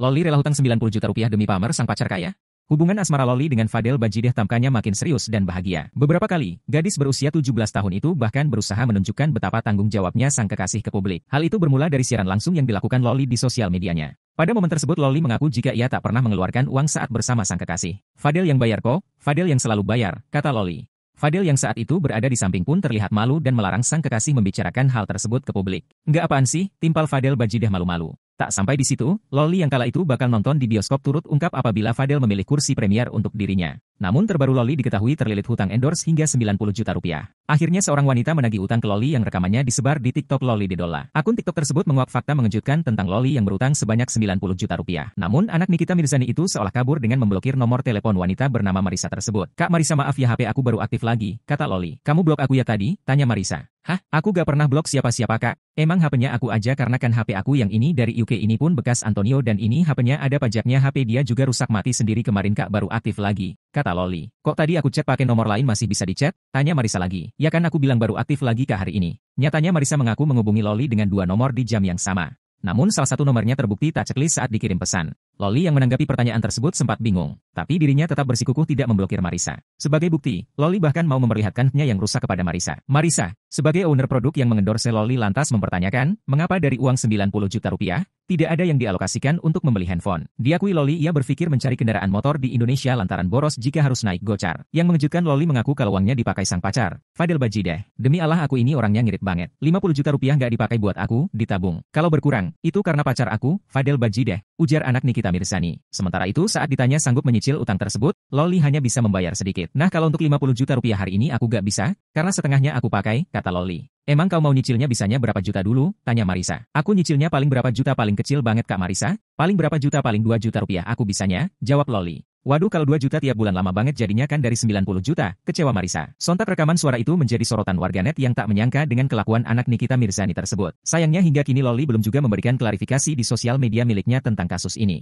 Loli rela hutang 90 juta rupiah demi pamer sang pacar kaya. Hubungan asmara Loli dengan Fadel Bajideh tampaknya makin serius dan bahagia. Beberapa kali, gadis berusia 17 tahun itu bahkan berusaha menunjukkan betapa tanggung jawabnya sang kekasih ke publik. Hal itu bermula dari siaran langsung yang dilakukan Loli di sosial medianya. Pada momen tersebut Loli mengaku jika ia tak pernah mengeluarkan uang saat bersama sang kekasih. Fadel yang bayar kok, Fadel yang selalu bayar, kata Loli. Fadel yang saat itu berada di samping pun terlihat malu dan melarang sang kekasih membicarakan hal tersebut ke publik. Nggak apaan sih, timpal Fadel Bajidah malu-malu. Tak sampai di situ, Loli yang kala itu bakal nonton di bioskop turut ungkap apabila Fadel memilih kursi premier untuk dirinya. Namun terbaru Loli diketahui terlilit hutang endorse hingga 90 juta rupiah. Akhirnya seorang wanita menagih utang ke Loli yang rekamannya disebar di TikTok Loli Dedola. Akun TikTok tersebut menguak fakta mengejutkan tentang Loli yang berutang sebanyak 90 juta rupiah. Namun anak Nikita Mirzani itu seolah kabur dengan memblokir nomor telepon wanita bernama Marisa tersebut. Kak Marisa maaf ya HP aku baru aktif lagi, kata Loli. Kamu blok aku ya tadi, tanya Marisa. Hah, aku gak pernah blok siapa-siapa kak. Emang HP-nya aku aja karena kan HP aku yang ini dari UK ini pun bekas Antonio dan ini HP-nya ada pajaknya HP dia juga rusak mati sendiri kemarin kak baru aktif lagi. Kata Loli. Kok tadi aku chat pakai nomor lain masih bisa dicek? Tanya Marisa lagi. Ya kan aku bilang baru aktif lagi kak hari ini. Nyatanya Marisa mengaku menghubungi Loli dengan dua nomor di jam yang sama. Namun salah satu nomornya terbukti tak ceklis saat dikirim pesan. Loli yang menanggapi pertanyaan tersebut sempat bingung, tapi dirinya tetap bersikukuh tidak memblokir Marisa. Sebagai bukti, Loli bahkan mau memperlihatkannya yang rusak kepada Marisa. Marisa, sebagai owner produk yang mengendorse Loli lantas mempertanyakan, mengapa dari uang 90 juta rupiah, tidak ada yang dialokasikan untuk membeli handphone. Diakui Loli ia berpikir mencari kendaraan motor di Indonesia lantaran boros jika harus naik gocar. Yang mengejutkan Loli mengaku kalau uangnya dipakai sang pacar. Fadel Bajideh, demi Allah aku ini orangnya ngirit banget. 50 juta rupiah nggak dipakai buat aku, ditabung. Kalau berkurang, itu karena pacar aku, Fadel Bajideh, ujar anak Nikita Mirzani. Sementara itu saat ditanya sanggup menyicil utang tersebut, Loli hanya bisa membayar sedikit. Nah kalau untuk 50 juta rupiah hari ini aku gak bisa, karena setengahnya aku pakai, kata Loli. Emang kau mau nyicilnya bisanya berapa juta dulu? Tanya Marisa. Aku nyicilnya paling berapa juta paling kecil banget Kak Marisa? Paling berapa juta paling 2 juta rupiah aku bisanya? Jawab Loli. Waduh kalau 2 juta tiap bulan lama banget jadinya kan dari 90 juta, kecewa Marisa. Sontak rekaman suara itu menjadi sorotan warganet yang tak menyangka dengan kelakuan anak Nikita Mirzani tersebut. Sayangnya hingga kini Loli belum juga memberikan klarifikasi di sosial media miliknya tentang kasus ini.